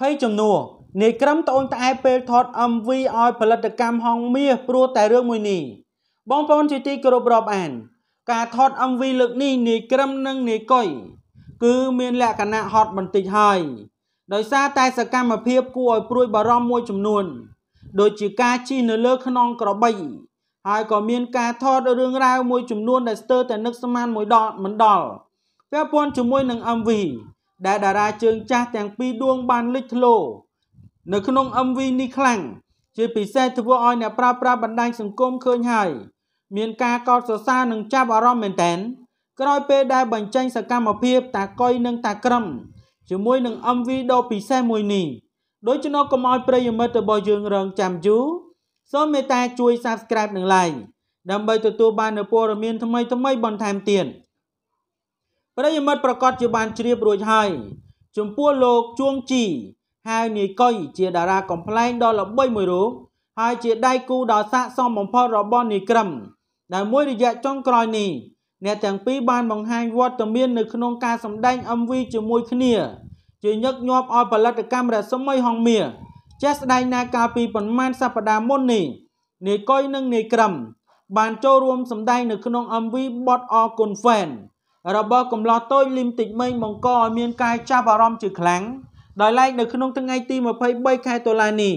ភ័យជំនួសនាយក្រឹមត្អូនត្អែពេលថត MV ឲ្យផលិតកម្មហងមាសព្រោះតែរឿងមួយនេះបងប្អូនជាទីគោរពរាប់អានការថត MV លើកនេះនាយក្រឹមនិងនាយកុយគឺមានលក្ខណៈហត់បន្តិចហើយដោយសារតែសកម្មភាពគួរឲ្យព្រួយបារម្ភមួយចំនួនដូចជាការជិះនៅលើខ្នងក្របីហើយក៏មានការថតរឿងរ៉ាវមួយចំនួនដែលស្ទើរតែនឹកស្មានមួយដល់មិនដល់ពាក់ព័ន្ធជាមួយនឹង MV ដែលតារាជើងចាស់ទាំងពីរដួងបានលេចធ្លោនៅក្នុង MV នេះខ្លាំងជាពិសេសធ្វើឲ្យអ្នកប្រើប្រាស់បណ្ដាញសង្គមឃើញហើយ មានការកោតសរសើរនិងចាប់អារម្មណ៍មែនទែនក្រោយពេលដែលបញ្ចេញ សកម្មភាពតាកុយនិងតាក្រឹមជាមួយនឹង MV ដ៏ពិសេសមួយនេះដូច្នោះកុំឲ្យប្រិយមិត្តរបស់យើងរងចាំយូរសូមមេត្តាជួយ Subscribe និង Like ដើម្បីទទួលបាននូវព័ត៌មានថ្មីៗបន្ថែមទៀត។ប្រិយមិត្តប្រកាសជាបានជ្រាបរួចហើយចំពោះលោកជួងជីហៅនាយកុយជាតារាកំ pl ែងដ៏ល្បីមួយរូបហើយជាដៃគូដ៏ស័ក្តិសមបំផុតរបស់នាយក្រឹមដែលមួយរយៈចុងក្រោយនេះអ្នកទាំងពីរបានបង្ហាញវត្តមាននៅក្នុងការសម្ដែង MV ជាមួយគ្នាជាញឹកញាប់ឲ្យផលិតកម្មរស្មីហងមៀចេះស្ដែងណាកាលពីប្រមាណសប្តាហ៍មុននេះនាយកុយនិងនាយក្រឹមបានចូលរួមសម្ដែង នៅក្នុង MV បតអរគុណ Fan របស់កំឡោះតូចលីមតិចមេងបង្កឲ្យមានការចាប់អារម្មណ៍ជាខ្លាំងដោយឡែកនៅក្នុងថ្ងៃទី23ខែតុលានេះ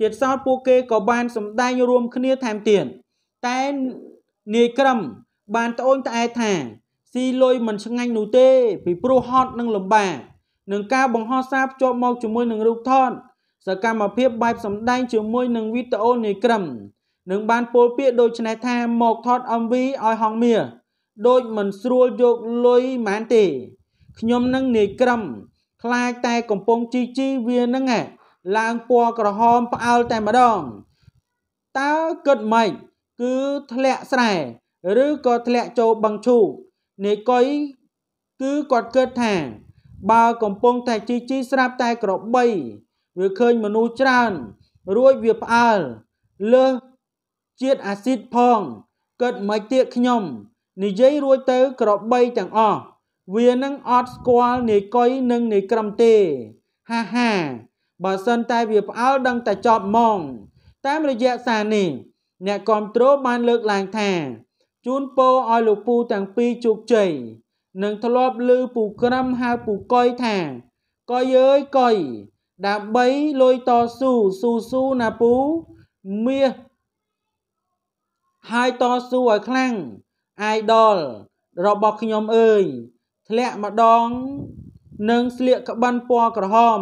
ទៀតសោតពួកគេក៏បានសម្ដែងរួមគ្នាថែមទៀតតែនាយក្រមបានត្អូញត្អែថាស៊ីលុយមិនឆ្ងាញ់នោះទេ ពីព្រោះហត់និងលំបាកនឹងការបង្ហោះសារភ្ជាប់មកជាមួយនឹងរូបថតសកម្មភាពបែបសម្ដែង ជាមួយនឹងវីដេអូនាយក្រមនឹងបានពោលពាក្យដូចនេះថាមកថត MV ឲ្យហងមៀដូចមិនស្រួលយកលុយមិនទេខ្ញុំនឹងនាយក្រឹមខ្លាចតែកំពុងជីជីវានឹងឡើងពណ៌ក្រហមផ្អើលតែម្ដងតើគិតម៉េចគឺធ្លាក់ស្រែឬក៏ធ្លាក់ចូលបឹងឈូកនាយកុយគឺគាត់គិតថាបើកំពុងតែជីជីស្រាប់តែក្របីវាឃើញមនុស្សច្រើនរួចវាផ្អើលលើសជាតិអាស៊ីតផងគិតមិនទៀតខ្ញុំនិយាយរួចទៅក្របីទាំងអស់វានឹងអត់ស្គាល់នាយកុយនិងនាយក្រំទេ ហាហាបើសិនតែវាផ្អើលដឹងតែចប់ហ្មង តាមរយៈសារនេះ អ្នកគ្រប់គ្រងបានលើកឡើងថាជូនពរឲ្យលោកពូទាំងពីរជោគជ័យនឹងធ្លាប់លឺពូក្រំហៅពូកុយថាកុយអើយកុយដើម្បីលុយតស៊ូស៊ូស៊ូណាពូមាសហើយតស៊ូឲ្យខ្លាំង idol របស់ខ្ញុំអើយធ្លាក់ម្ដងនឹងស្លៀកក្បិនពណ៌ក្រហម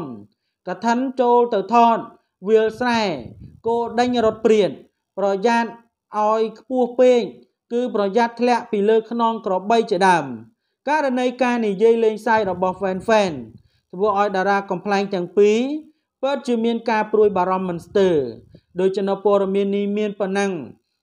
កឋិនចូលទៅថតវាលស្រែគោដេញរត់ព្រាតប្រយ័ត្នឲ្យខ្ពស់ពេកគឺ ប្រយ័ត្នធ្លាក់ពីលើខ្នងក្របីជាដើមករណីការនិយាយលេងសើចរបស់ fan fan ធ្វើឲ្យតារាកំ pl ែងទាំងពីរពិតជាមានការព្រួយបារម្ភមិនស្ទើរដោយចំណព័រមាននេះមានប៉ុណ្ណឹង